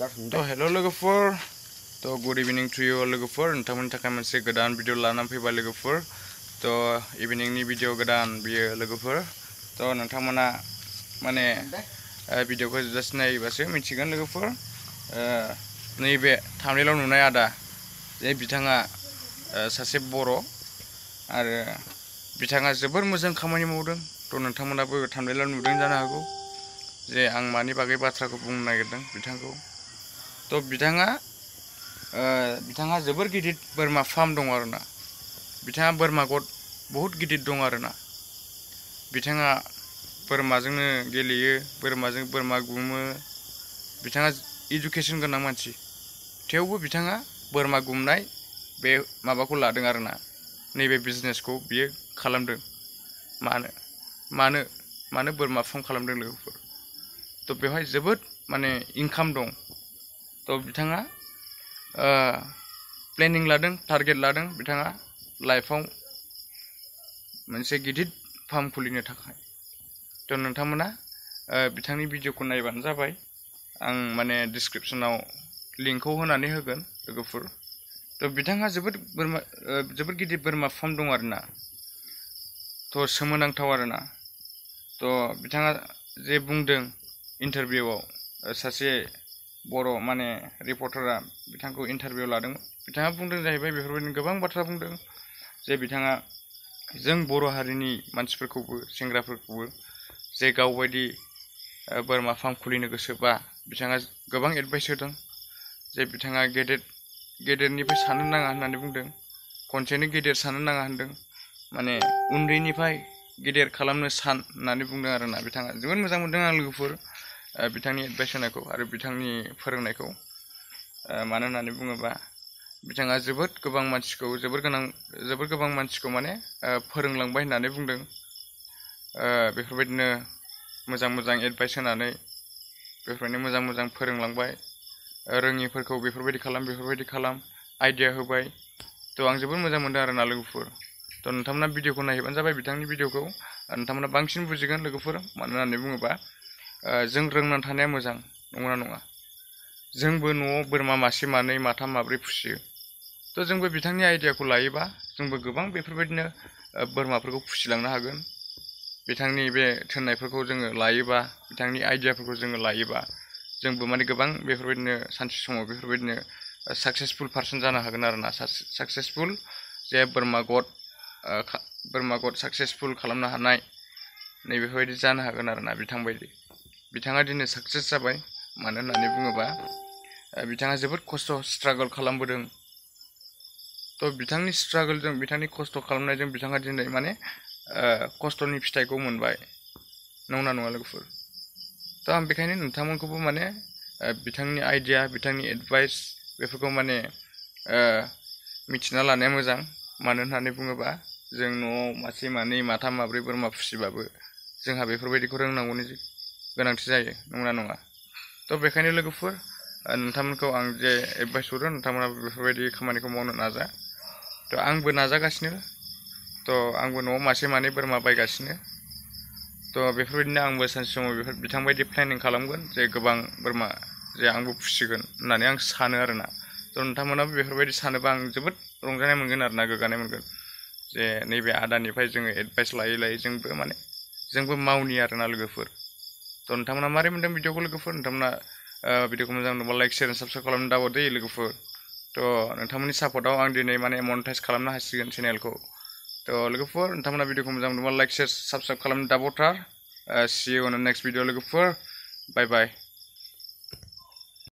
तो हेलो लोगोफोर तो गुड इभिनिं टु इउ लोगोफोर नोंथांमोननि थाखाय मोनसे गोदान भिडिअ लानानै फैबाय लोगोफोर तो इभिनिंनि भिडिअ गोदान बियो लोगोफोर तो नोंथांमोना माने भिडिअखौ जुजासे नायोबासो मिथिगोन लोगोफोर नैबे थामनिलाव नुनाय आदा जे बिथाङा सासे बर' आरो बिथाङा जोबोर मोजां खामानि मावदों त' नोंथांमोनाबो थामनिलाव नुदों जानो हागौ जे आं मानि बागै बाथ्राखौ बुंनो नागिरदों बिथांखौ थ' बिथाङा बिथांहा जोबोर गिदिर बोरमा फार्म दङ आरोना बिथाङा बोरमा गद बहुत गिदिर दं आरोना बिथाङा बोरमाजोंनो गेलेयो बोरमाजों बोरमा गुमो बिथाङा इडुकेसन गोनां मानसि थेवबो बिथाङा बोरमा गुमनाय बे माबाखौ लादों आरोना नैबे बिजनेसखौ बियो खालामदों मानो मानो मानो बोरमा फार्म खालामदों लोगोफोर तो बेवहाय जोबोद माने इनकाम दो थ' बिथाङा प्लेनिं लादों टारगेट लादों बिथाङा लाइफआव मोनसे गिदिर फार्म खुलिनो थाखाय थ' नोंथांमोना बिथांनि भिडिअखौ नायबानो जाबाय आं माने डिसक्रिपसनाव लिंकखौ होनानै होगोन लोगोफोर थ' बिथांहा जोबोद बोरमा जोबोद गिदिर बोरमा फार्म दं आरोना थ' सोमोनांथाव आरोना थ' बिथाङा जे बुंदों इन्टारभिउआव सासे बर' माने रिपर्टारा बिथांखौ इन्टारभिउ लादोंमोन बिथाङा बुंदों जाहैबाय बेफोरबायदिनो गोबां बाथ्रा बुंदों जे बिथाङा जों बर' हारिनि मानसिफोरखौबो सेंग्राफोरखौबो जे गावबायदि बोरमा फार्म खुलिनो गोसोबा बिथाङा गोबां एडभाइस होदों जे बिथाङा गेदेर गेदेरनिफ्राय साननो नाङा होननानै बुंदों खनसेनो गेदेर साननो नाङा होनदों माने उन्दैनिफ्राय गेदेर खालामनो सान होननानै बुंदों आरोना बिथाङा जोबोद मोजां मोनदों आं लोगोफोर बिथांनि एडभाइस होनायखौ आरो बिथांनि फोरोंनायखौ मानो होननानै बुङोबा बिथाङा जोबोद गोबां मानसिखौ जोबोर गोनां जोबोर गोबां मानसिखौ माने फोरोंलांबाय होननानै बुंदों बेफोरबायदिनो मोजां मोजां एडभाइस होनानै बेफोरबायदिनो मोजां मोजां फोरोंलांबाय रोङिफोरखौ बेफोरबायदि खालाम बेफोरबायदि खालाम आइडिया होबाय थ' आं जोबोर मोजां मोनदों आरोना लोगोफोर थ' नोंथांमोना भिडिअखौ नायहैबानो जाबाय बिथांनि भिडिअखौ नोंथांमोना बांसिन बुजिगोन लोगोफोर मानो होननानै बुङोबा जों रोंनानै थानाया मोजां नंगौना नङा जोंबो न'आव बोरमा मासे मानै माथाम माब्रै फिसियो थ' जोंबो बिथांनि आइडियाखौ लायोबा जोंबो गोबां बेफोरबायदिनो बोरमाफोरखौ फिसिलांनो हागोन बिथांनि बे थोननायफोरखौ जोङो लायोबा बिथांनि आइडियाफोरखौ जोङो लायोबा जोंबो माने गोबां बेफोरबायदिनो सानसे समाव बेफोरबायदिनो साक्सेसफुल पार्सन जानो हागोन आरो ना साक्सेसफुल जे बोरमा गद बोरमा गद साक्सेसफुल खालामनो हानाय नैबेफोरबायदि जानो हागोन आरो ना बिथांबायदि बिथाङा दिनै साक्सेस जाबाय मानो होननानै बुङोबा बिथाङा जोबोद खस्थ' स्ट्रागल खालामबोदों त' बिथांनि स्ट्रागलजों बिथांनि खस्थ' खालामनायजों बिथाङा दिनै माने खस्थ'नि फिथाइखौ मोनबाय नंना नङा लोगोफोर त' आं बेखायनो नोंथांमोनखौबो माने बिथांनि आइडिया बिथांनि एडभाइस बेफोरखौ माने मिथिना लानाया मोजां मानो होननानै बुङोबा जों न'आव मासे मानै माथाम माब्रै बोरमा फिसिबाबो जोंहा बेफोरबायदिखौ रोंनांगौनि गोनांथि जाए नंगौना नङा थ' बेखायनो लोगोफोर नोंथांमोनखौ आं जे एडभाइस हरो नोंथांमोना बेफोरबायदि खामानिखौ मावनो नाजा थ' आंबो नाजागासिनो थ' आंबो न'आव मासे मानै बोरमा बायगासिनो थ' बेफोरबायदिनो आंबो सानसे समाव बेफोर बिथांबायदि प्लेनिं खालामगोन जे गोबां बोरमा जे आंबो फिसिगोन होननानै आं सानो आरोना थ' नोंथांमोनाबो बेफोरबायदि सानोबा आं जोबोद रंजानाय मोनगोन आरोना गोग्गानाय मोनगोन जे नैबे आदानिफ्राय जोङो एडभाइस लायै लायै जोंबो माने जोंबो मावनि आरोना लोगोफोर त' नोंथांमोना मारै मोनदों भिडिअखौ लोगोफोर नोंथांमोना भिडिअखौ मोजां मोनोबा लाइक शेयार साबसक्राइब खालामनो दाबो दै लोगोफोर त' नोंथांमोननि सापर्टआव आं दिनै माने मनिटाइज खालामनो हासिगोन चेनेलखौ त' लोगोफोर नोंथांमोना भिडिअखौ मोजां मोनोबा लाइक शेयार साबसक्राइब खालामनो दाबथार सि इउ नेक्स्ट भिडिअ लोगोफोर बाय बाय